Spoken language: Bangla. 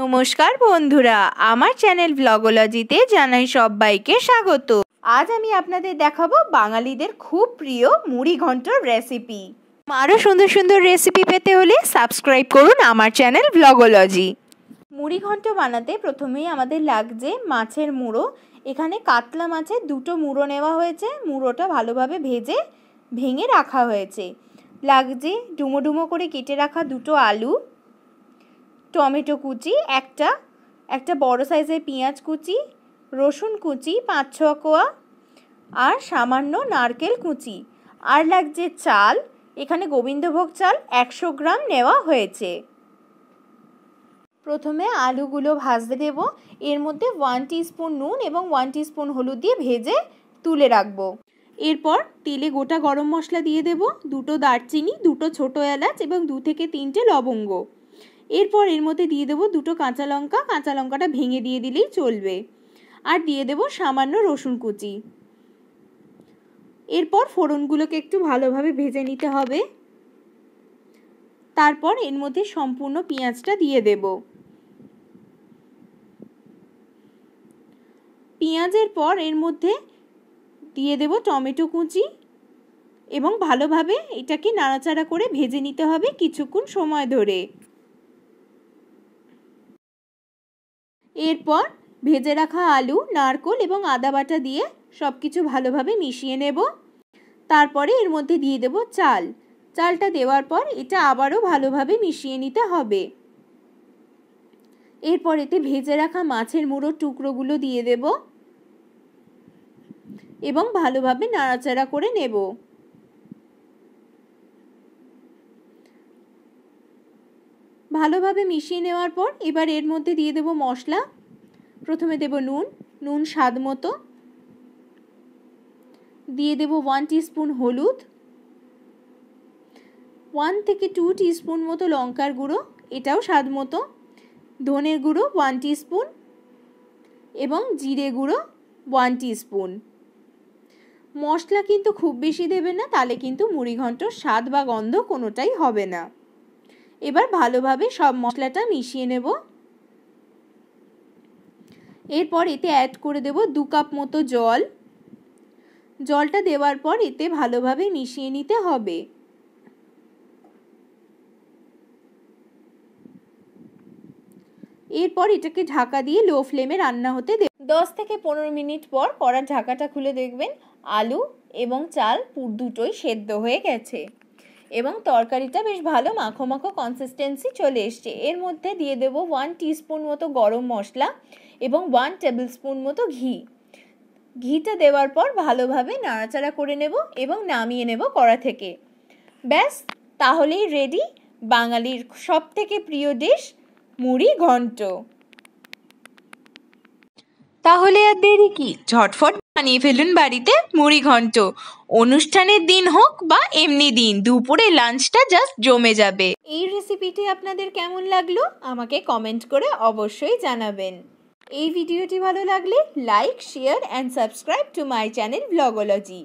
নমস্কার বন্ধুরা আমার চ্যানেল ব্লগোলজিতে জানাই সবাইকে স্বাগত আজ আমি আপনাদের দেখাবো বাঙালিদের খুব প্রিয় মুড়ি ঘন্টর রেসিপি আরও সুন্দর সুন্দর রেসিপি পেতে হলে সাবস্ক্রাইব করুন আমার চ্যানেল ব্লগোলজি মুড়ি ঘন্ট বানাতে প্রথমেই আমাদের লাগছে মাছের মুড়ো এখানে কাতলা মাছের দুটো মুড়ো নেওয়া হয়েছে মুড়োটা ভালোভাবে ভেজে ভেঙে রাখা হয়েছে লাগছে ডুমো ডুমো করে কেটে রাখা দুটো আলু টমেটো কুচি একটা একটা বড় সাইজের পেঁয়াজ কুচি রসুন কুচি পাঁচ ছ কোয়া আর সামান্য নারকেল কুচি আর লাগছে চাল এখানে গোবিন্দভোগ চাল একশো গ্রাম নেওয়া হয়েছে প্রথমে আলুগুলো ভাজতে দেব এর মধ্যে ওয়ান স্পুন নুন এবং ওয়ান স্পুন হলুদ দিয়ে ভেজে তুলে রাখবো এরপর তেলে গোটা গরম মশলা দিয়ে দেব দুটো দারচিনি দুটো ছোটো এলাচ এবং দু থেকে তিনটে লবঙ্গ এরপর এর মধ্যে দিয়ে দেবো দুটো কাঁচা লঙ্কা কাঁচা লঙ্কাটা ভেঙে দিয়ে দিলেই চলবে আর দিয়ে দেব সামান্য রসুন কুচি এরপর ফোড়নগুলোকে একটু ভালোভাবে ভেজে নিতে হবে তারপর এর মধ্যে সম্পূর্ণ পেঁয়াজটা দিয়ে দেব পেঁয়াজের পর এর মধ্যে দিয়ে দেব টমেটো কুচি এবং ভালোভাবে এটাকে নাড়াচাড়া করে ভেজে নিতে হবে কিছুক্ষণ সময় ধরে এরপর ভেজে রাখা আলু নারকোল এবং আদা বাটা দিয়ে সব কিছু ভালোভাবে মিশিয়ে নেব তারপরে এর মধ্যে দিয়ে দেব চাল চালটা দেওয়ার পর এটা আবারও ভালোভাবে মিশিয়ে নিতে হবে এরপর এতে ভেজে রাখা মাছের মুড়ো টুকরোগুলো দিয়ে দেবো এবং ভালোভাবে নাড়াচাড়া করে নেব ভালোভাবে মিশিয়ে নেওয়ার পর এবার এর মধ্যে দিয়ে দেব মশলা প্রথমে দেব নুন নুন স্বাদ মতো দিয়ে দেব ওয়ান স্পুন হলুদ ওয়ান থেকে টু স্পুন মতো লঙ্কার গুঁড়ো এটাও স্বাদ মতো ধনের গুঁড়ো ওয়ান স্পুন এবং জিরে গুঁড়ো ওয়ান স্পুন মশলা কিন্তু খুব বেশি দেবে না তাহলে কিন্তু মুড়িঘণ্ট স্বাদ বা গন্ধ কোনোটাই হবে না এবার ভালোভাবে সব মশলাটা মিশিয়ে নেব এরপর এতে অ্যাড করে দেব দু কাপ মতো জল জলটা দেওয়ার পর এতে ভালোভাবে মিশিয়ে নিতে হবে এরপর এটাকে ঢাকা দিয়ে লো ফ্লেমে রান্না হতে দেব দশ থেকে পনেরো মিনিট পর কড়ার ঢাকাটা খুলে দেখবেন আলু এবং চাল পুর দুটোই সেদ্ধ হয়ে গেছে এবং তরকারিটা বেশ ভালো মাখো মাখো কনসিস্টেন্সি চলে এসছে এর মধ্যে দিয়ে দেবো ওয়ান টিস্পুন মতো গরম মশলা এবং ওয়ান টেবিল স্পুন মতো ঘি ঘিটা দেওয়ার পর ভালোভাবে নাড়াচাড়া করে নেব এবং নামিয়ে নেব কড়া থেকে ব্যাস তাহলেই রেডি বাঙালির সব থেকে প্রিয় ডিশ মুড়ি ঘন্ট তাহলে আর দেরি কি ঝটফট বানিয়ে ফেলুন বাড়িতে মুড়ি ঘন্ট অনুষ্ঠানের দিন হোক বা এমনি দিন দুপুরে লাঞ্চটা জাস্ট জমে যাবে এই রেসিপিটি আপনাদের কেমন লাগলো আমাকে কমেন্ট করে অবশ্যই জানাবেন এই ভিডিওটি ভালো লাগলে like share and subscribe to my channel ব্লগোলজি